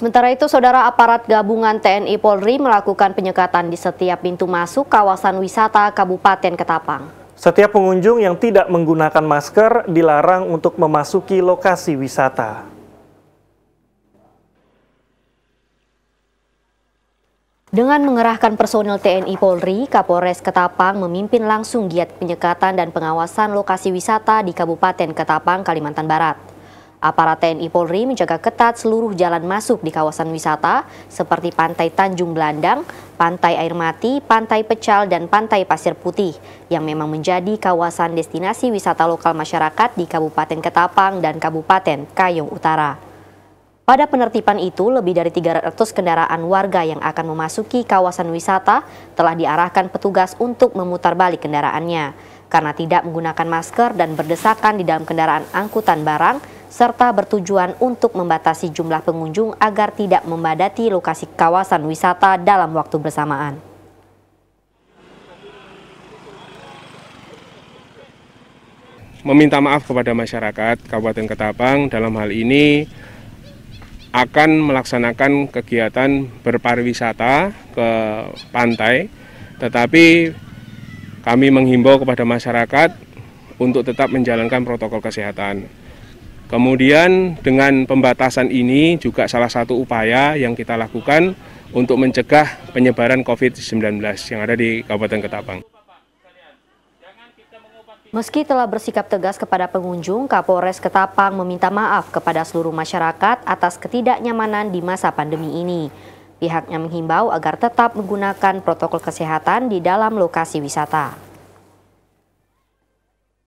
Sementara itu, saudara aparat gabungan TNI Polri melakukan penyekatan di setiap pintu masuk kawasan wisata Kabupaten Ketapang. Setiap pengunjung yang tidak menggunakan masker dilarang untuk memasuki lokasi wisata. Dengan mengerahkan personil TNI Polri, Kapolres Ketapang memimpin langsung giat penyekatan dan pengawasan lokasi wisata di Kabupaten Ketapang, Kalimantan Barat. Aparat TNI Polri menjaga ketat seluruh jalan masuk di kawasan wisata seperti Pantai Tanjung Belandang, Pantai Air Mati, Pantai Pecal, dan Pantai Pasir Putih yang memang menjadi kawasan destinasi wisata lokal masyarakat di Kabupaten Ketapang dan Kabupaten Kayong Utara. Pada penertiban itu, lebih dari 300 kendaraan warga yang akan memasuki kawasan wisata telah diarahkan petugas untuk memutar balik kendaraannya. Karena tidak menggunakan masker dan berdesakan di dalam kendaraan angkutan barang, serta bertujuan untuk membatasi jumlah pengunjung agar tidak membadati lokasi kawasan wisata dalam waktu bersamaan. Meminta maaf kepada masyarakat Kabupaten Ketapang dalam hal ini akan melaksanakan kegiatan berpariwisata ke pantai, tetapi kami menghimbau kepada masyarakat untuk tetap menjalankan protokol kesehatan. Kemudian dengan pembatasan ini juga salah satu upaya yang kita lakukan untuk mencegah penyebaran COVID-19 yang ada di Kabupaten Ketapang. Meski telah bersikap tegas kepada pengunjung, Kapolres Ketapang meminta maaf kepada seluruh masyarakat atas ketidaknyamanan di masa pandemi ini. Pihaknya menghimbau agar tetap menggunakan protokol kesehatan di dalam lokasi wisata.